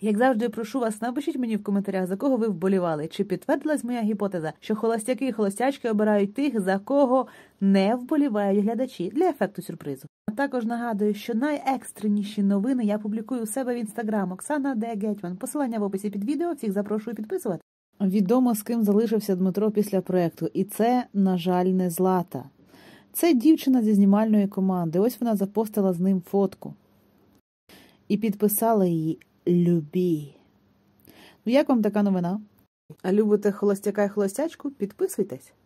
Як завжди, прошу вас, напишіть мені в коментарях, за кого ви вболівали. Чи підтвердилась моя гіпотеза, що холостяки і холостячки обирають тих, за кого не вболівають глядачі для ефекту сюрпризу? А також нагадую, що найекстреніші новини я публікую у себе в інстаграм Оксана Де Гетьман. Посилання в описі під відео. Всіх запрошую підписувати. Відомо з ким залишився Дмитро після проекту, і це, на жаль, не злата. Це дівчина зі знімальної команди. Ось вона запостила з ним фотку і підписала її любі. Ну, як вам така новина? А Любите холостяка і холостячку? Підписуйтесь.